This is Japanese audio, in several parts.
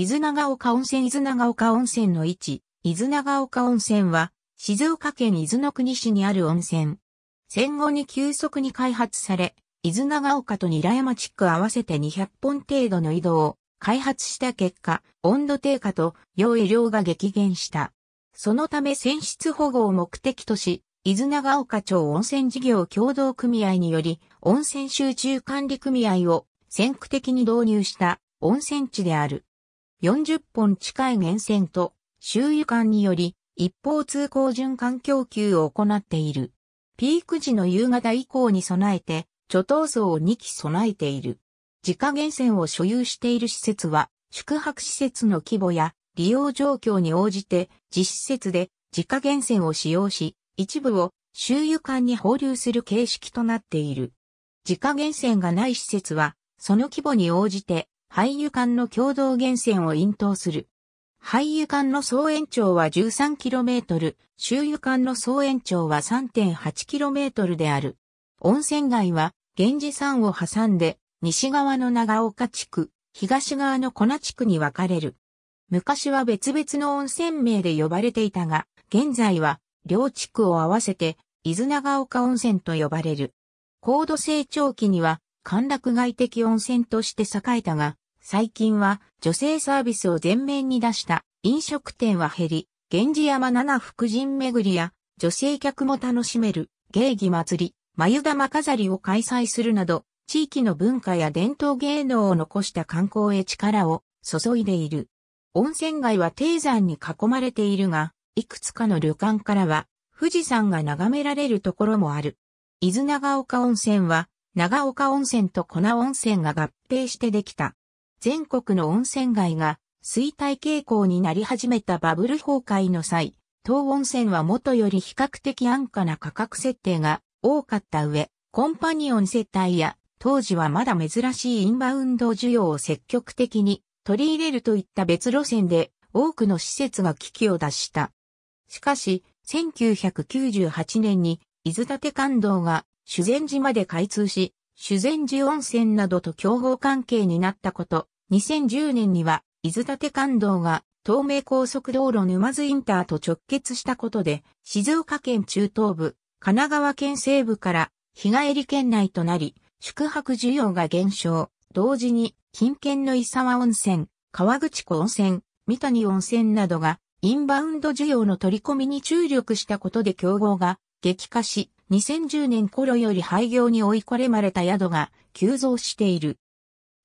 伊豆長岡温泉伊豆長岡温泉の位置、伊豆長岡温泉は、静岡県伊豆の国市にある温泉。戦後に急速に開発され、伊豆長岡とマ山地区合わせて200本程度の井戸を開発した結果、温度低下と用意量が激減した。そのため泉質保護を目的とし、伊豆長岡町温泉事業協同組合により、温泉集中管理組合を先駆的に導入した温泉地である。40本近い源泉と周遊館により一方通行循環供給を行っている。ピーク時の夕方以降に備えて、貯湯槽を2基備えている。自家源泉を所有している施設は、宿泊施設の規模や利用状況に応じて、実施設で自家源泉を使用し、一部を周遊館に放流する形式となっている。自家源泉がない施設は、その規模に応じて廃油管の共同源泉を引頭する。廃油管の総延長は 13km、周油管の総延長は 3.8km である。温泉街は、源氏山を挟んで、西側の長岡地区、東側の小名地区に分かれる。昔は別々の温泉名で呼ばれていたが、現在は、両地区を合わせて、伊豆長岡温泉と呼ばれる。高度成長期には、歓楽街的温泉として栄えたが、最近は女性サービスを前面に出した飲食店は減り、源氏山七福神巡りや女性客も楽しめる芸儀祭り、眉玉飾りを開催するなど、地域の文化や伝統芸能を残した観光へ力を注いでいる。温泉街は低山に囲まれているが、いくつかの旅館からは富士山が眺められるところもある。伊豆長岡温泉は長岡温泉と粉温泉が合併してできた。全国の温泉街が衰退傾向になり始めたバブル崩壊の際、東温泉は元より比較的安価な価格設定が多かった上、コンパニオン接待や当時はまだ珍しいインバウンド需要を積極的に取り入れるといった別路線で多くの施設が危機を脱した。しかし、1998年に伊豆立感動が修善寺まで開通し、修善寺温泉などと競合関係になったこと、2010年には伊豆立感道が東名高速道路沼津インターと直結したことで、静岡県中東部、神奈川県西部から日帰り県内となり、宿泊需要が減少。同時に、近県の伊沢温泉、川口湖温泉、三谷温泉などが、インバウンド需要の取り込みに注力したことで競合が激化し、2010年頃より廃業に追い込まれた宿が急増している。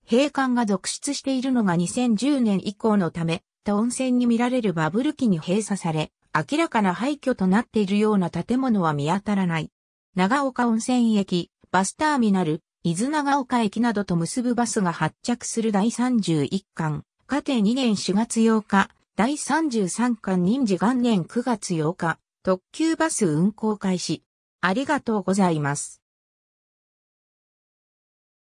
閉館が続出しているのが2010年以降のため、他温泉に見られるバブル期に閉鎖され、明らかな廃墟となっているような建物は見当たらない。長岡温泉駅、バスターミナル、伊豆長岡駅などと結ぶバスが発着する第31巻、家庭2年4月8日、第33巻任時元年9月8日、特急バス運行開始。ありがとうございます。